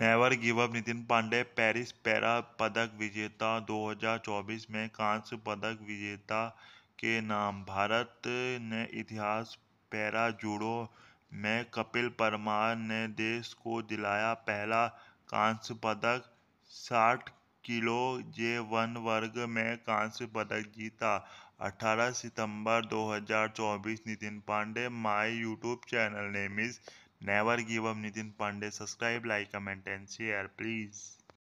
never give up Nitin Pandey Paris para पदक विजेता 2024 में कांस्य पदक विजेता के नाम भारत ने इतिहास पैरा जूडो में कपिल परमार ने देश को दिलाया पहला कांस्य पदक 60 किलो जे वन वर्ग में कांस्य पदक जीता 18 सितंबर 2024 Nitin Pandey my YouTube channel name is never give up Nitin Pandey subscribe like comment and share please